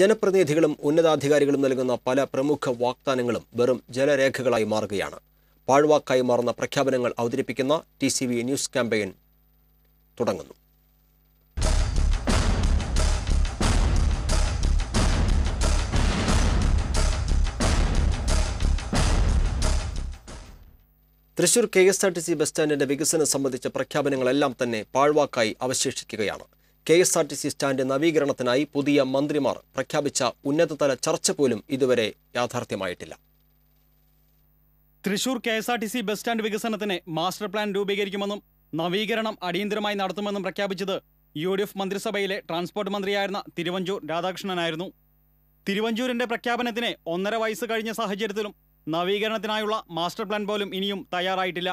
ജനപ്രതിനിധികളും ഉന്നതാധികാരികളും നൽകുന്ന പല പ്രമുഖ വാഗ്ദാനങ്ങളും വെറും ജലരേഖകളായി മാറുകയാണ് പാഴ്വാക്കായി മാറുന്ന പ്രഖ്യാപനങ്ങൾ അവതരിപ്പിക്കുന്ന T C V news campaign തുടങ്ങുന്നു Thrissur K S R T C bus സ്റ്റാൻഡിന്റെ വികസനം സംബന്ധിച്ച പ്രഖ്യാപനങ്ങളെല്ലാം തന്നെ പാഴ്വാക്കായി അവശേഷിക്കുകയാണ് K S R T C സ്റ്റാൻഡ് നവീകരണത്തിനായി പുതിയ മന്ത്രിമാർ പ്രഖ്യാപിച്ച ഉന്നതതല ചർച്ച പോലും ഇതുവരെ യാഥാർത്ഥ്യമായിട്ടില്ല Thrissur K S R T C bus stand വികസനത്തിന് മാസ്റ്റർ പ്ലാൻ രൂപീകരിക്കുമെന്നും നവീകരണം അടിയന്തരമായി നടത്തുമെന്നും പ്രഖ്യാപിച്ചത് യു ഡി എഫ് മന്ത്രിസഭയിലെ ട്രാൻസ്പോർട്ട് മന്ത്രിയായിരുന്ന തിരുവഞ്ചൂർ രാധാകൃഷ്ണനായിരുന്നു തിരുവഞ്ചൂരിന്റെ പ്രഖ്യാപനത്തിന് ഒന്നര വയസ്സ് കഴിഞ്ഞ സാഹചര്യത്തിലും നവീകരണത്തിനായുള്ള മാസ്റ്റർ പ്ലാൻ പോലും ഇനിയും തയ്യാറായിട്ടില്ല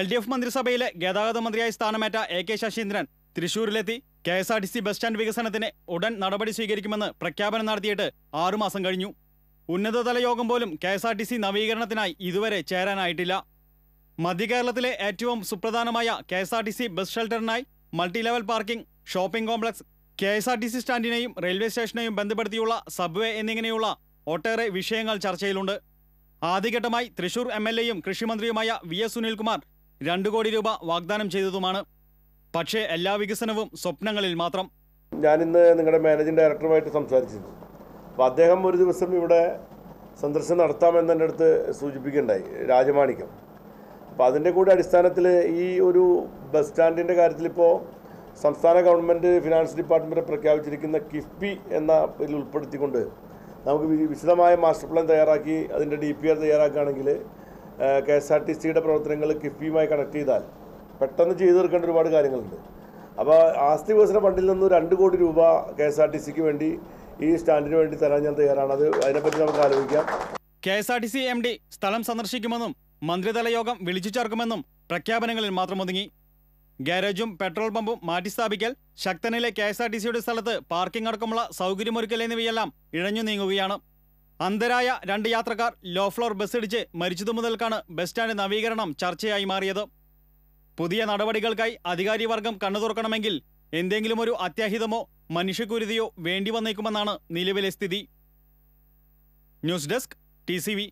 എൽ ഡി എഫ് മന്ത്രിസഭയിലെ ഗതാഗത മന്ത്രിയായി സ്ഥാനമേറ്റ എ കെ ശശീന്ദ്രൻ തൃശൂരിലെത്തി K S R T C bus stand വികസനത്തിന് ഉടൻ നടപടി സ്വീകരിക്കുമെന്ന് പ്രഖ്യാപനം നടത്തിയിട്ട് ആറുമാസം കഴിഞ്ഞു ഉന്നതതല യോഗം പോലും K S R T C നവീകരണത്തിനായി ഇതുവരെ ചേരാനായിട്ടില്ല മധ്യകേരളത്തിലെ ഏറ്റവും സുപ്രധാനമായ K S R T C bus ഷെൽട്ടറിനായി multi level parking shopping complex K S R T C സ്റ്റാൻഡിനെയും റെയിൽവേ സ്റ്റേഷനെയും ബന്ധപ്പെടുത്തിയുള്ള സബ്വേ എന്നിങ്ങനെയുള്ള ഒട്ടേറെ വിഷയങ്ങൾ ചർച്ചയിലുണ്ട് ആദ്യഘട്ടമായി തൃശൂർ എം എൽ എയും കൃഷിമന്ത്രിയുമായ വി എസ് സുനിൽകുമാർ രണ്ടു കോടി രൂപ വാഗ്ദാനം ചെയ്തതുമാണ് പക്ഷേ എല്ലാ വികസനവും സ്വപ്നങ്ങളിൽ മാത്രം ഞാൻ ഇന്ന് നിങ്ങളുടെ മാനേജിംഗ് ഡയറക്ടറുമായിട്ട് സംസാരിച്ചിരുന്നു അപ്പോൾ അദ്ദേഹം ഒരു ദിവസം ഇവിടെ സന്ദർശനം നടത്താമെന്ന് എൻ്റെ അടുത്ത് സൂചിപ്പിക്കുകയുണ്ടായി രാജമാണിക്യം അപ്പോൾ അതിൻ്റെ കൂടെ അടിസ്ഥാനത്തിൽ ഈ ഒരു ബസ് സ്റ്റാൻഡിൻ്റെ ഇപ്പോൾ സംസ്ഥാന ഗവൺമെൻറ് ഫിനാൻസ് ഡിപ്പാർട്ട്മെൻറ്റ് പ്രഖ്യാപിച്ചിരിക്കുന്ന കിഫ്ബി എന്ന ഇതിൽ ഉൾപ്പെടുത്തിക്കൊണ്ട് നമുക്ക് വിശദമായ മാസ്റ്റർ പ്ലാൻ തയ്യാറാക്കി അതിൻ്റെ ഡി പി ആർ തയ്യാറാക്കുകയാണെങ്കിൽ കെ എസ് ആർ ടി സിയുടെ പ്രവർത്തനങ്ങൾ കിഫ്ബിയുമായി കണക്ട് ചെയ്താൽ പെട്ടെന്ന് ചെയ്തു തീർക്കേണ്ട ഒരുപാട് കാര്യങ്ങളുണ്ട് അപ്പോൾ ആസ്തി വികസന ഫണ്ടിൽ നിന്ന് രണ്ട് കോടി രൂപ കെ എസ് ആർ ടി സിക്ക് വേണ്ടി ഈ സ്റ്റാൻഡിന് വേണ്ടി തരാൻ ഞാൻ തയ്യാറാണ് അത് അതിനെപ്പറ്റി നമുക്ക് ആലോചിക്കാം K S R T C M D സ്ഥലം സന്ദർശിക്കുമെന്നും മന്ത്രിതല യോഗം വിളിച്ചു ചേർക്കുമെന്നും പ്രഖ്യാപനങ്ങളിൽ മാത്രം ഒതുങ്ങി ഗാരേജും പെട്രോൾ പമ്പും മാറ്റിസ്ഥാപിക്കൽ ശക്തനിലെ കെ എസ് ആർ ടി സിയുടെ സ്ഥലത്ത് പാർക്കിംഗ് അടക്കമുള്ള സൗകര്യമൊരുക്കൽ എന്നിവയെല്ലാം ഇഴഞ്ഞു നീങ്ങുകയാണ് അന്ധരായ രണ്ട് യാത്രക്കാർ ലോ ഫ്ലോർ ബസ് ഇടിച്ച് മരിച്ചതു മുതൽക്കാണ് ബസ് സ്റ്റാൻഡ് നവീകരണം ചർച്ചയായി മാറിയത് പുതിയ നടപടികൾക്കായി വർഗം കണ്ണു തുറക്കണമെങ്കിൽ എന്തെങ്കിലും ഒരു അത്യാഹിതമോ മനുഷ്യക്കുരുതിയോ വേണ്ടി വന്നേക്കുമെന്നാണ് നിലവിലെ സ്ഥിതി ന്യൂസ് ഡെസ്ക് ടി